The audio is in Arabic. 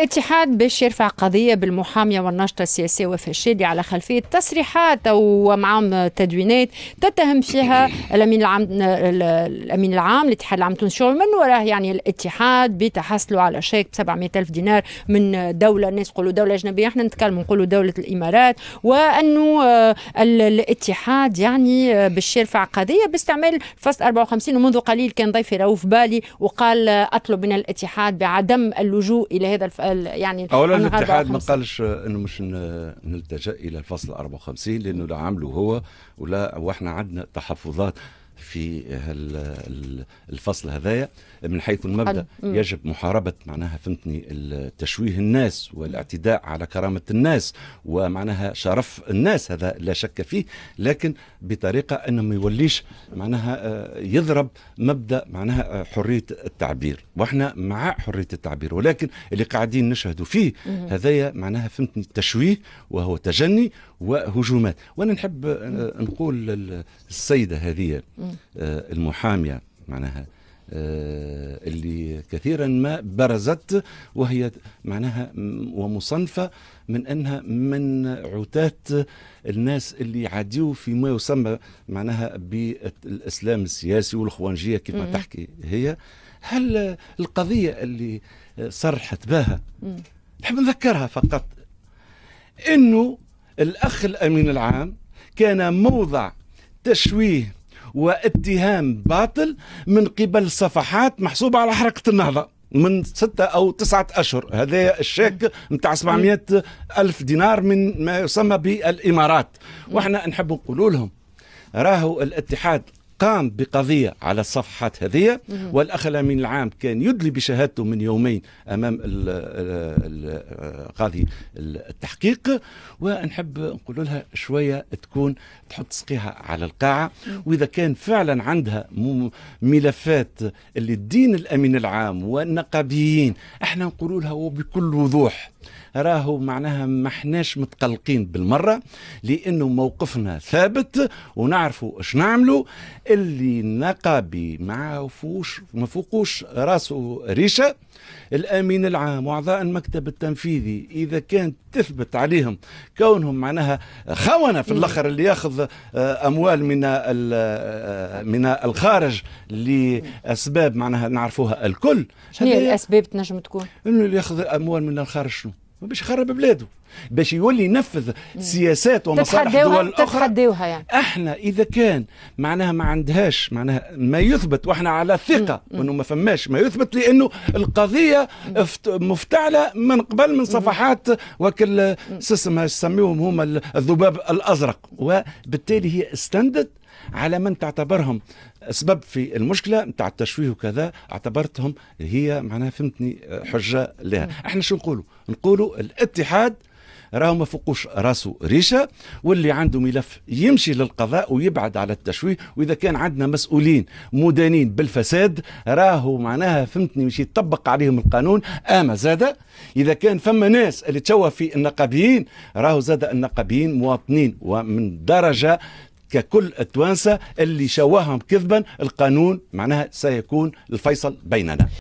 الاتحاد باش يرفع قضية بالمحامية والناشطة السياسية وفاء الشادي على خلفية تصريحات ومعهم تدوينات تتهم فيها الأمين العام الأمين العام الاتحاد العام التونسي شغل من وراه يعني الاتحاد بتحصلوا على شيك ب 700 ألف دينار من دولة الناس يقولوا دولة أجنبية احنا نتكلموا نقولوا دولة الإمارات وأنه آه، الاتحاد يعني آه، باش يرفع قضية باستعمال فصل 54 ومنذ قليل كان ضيفي رؤوف بالي وقال آه، أطلب من الاتحاد بعدم اللجوء إلى هذا الفصل يعني اولا الاتحاد ما قالش انه مش نلتجا الى الفصل 54 لانه لا عمله هو ولا واحنا عندنا تحفظات في الفصل هذايا من حيث المبدا يجب محاربه معناها فهمتني تشويه الناس والاعتداء على كرامه الناس ومعناها شرف الناس هذا لا شك فيه لكن بطريقه انه ما يوليش معناها آه، يضرب مبدا معناها آه، حريه التعبير واحنا مع حريه التعبير ولكن اللي قاعدين نشهدوا فيه هذايا معناها فهمتني تشويه وهو تجني وهجومات وانا نحب آه، نقول السيده هذه آه، المحاميه معناها آه، اللي كثيرا ما برزت وهي معناها ومصنفه من انها من عتات الناس اللي في فيما يسمى معناها بالاسلام السياسي والخوانجيه كما تحكي هي هل القضيه اللي صرحت بها نحب نذكرها فقط انه الاخ الامين العام كان موضع تشويه واتهام باطل من قبل صفحات محسوبة على حركة النهضة من ستة أو تسعة أشهر هذا الشيك نتاع 700 ألف دينار من ما يسمى بالإمارات وإحنا نحب نقول لهم راهو الاتحاد قام بقضية على الصفحات هذه والأخ الأمين العام كان يدلي بشهادته من يومين أمام قاضي التحقيق ونحب نقول لها شوية تكون تحط سقيها على القاعة وإذا كان فعلا عندها ملفات اللي تدين الأمين العام والنقابيين احنا نقول لها وبكل وضوح راهو معناها ما احناش متقلقين بالمرة لأنه موقفنا ثابت ونعرفوا اش نعملوا اللي نقابي ما فوش ما فوقوش راسه ريشه الامين العام واعضاء المكتب التنفيذي اذا كان تثبت عليهم كونهم معناها خونه في الاخر اللي ياخذ آه، اموال من آه، من الخارج لاسباب معناها نعرفوها الكل شنو الاسباب تنجم تكون انه اللي ياخذ اموال من الخارج شنو باش يخرب بلاده باش يولي ينفذ سياسات ومصالح دول اخرى تتحديوها يعني احنا اذا كان معناها ما عندهاش معناها ما يثبت واحنا على ثقه انه ما فماش ما يثبت لانه القضيه مفتعله من قبل من صفحات وكل سسم يسميهم هما الذباب الازرق وبالتالي هي استندت على من تعتبرهم سبب في المشكله نتاع التشويه وكذا اعتبرتهم هي معناها فهمتني آه، حجه لها احنا شو نقولوا نقولوا الاتحاد راهو ما فوقوش راسه ريشه واللي عنده ملف يمشي للقضاء ويبعد على التشويه واذا كان عندنا مسؤولين مدانين بالفساد راهو معناها فهمتني مش يطبق عليهم القانون اما زاد اذا كان فما ناس اللي تشوه في النقابيين راهو زاد النقابيين مواطنين ومن درجه ككل التوانسة اللي شوهم كذبا القانون معناها سيكون الفيصل بيننا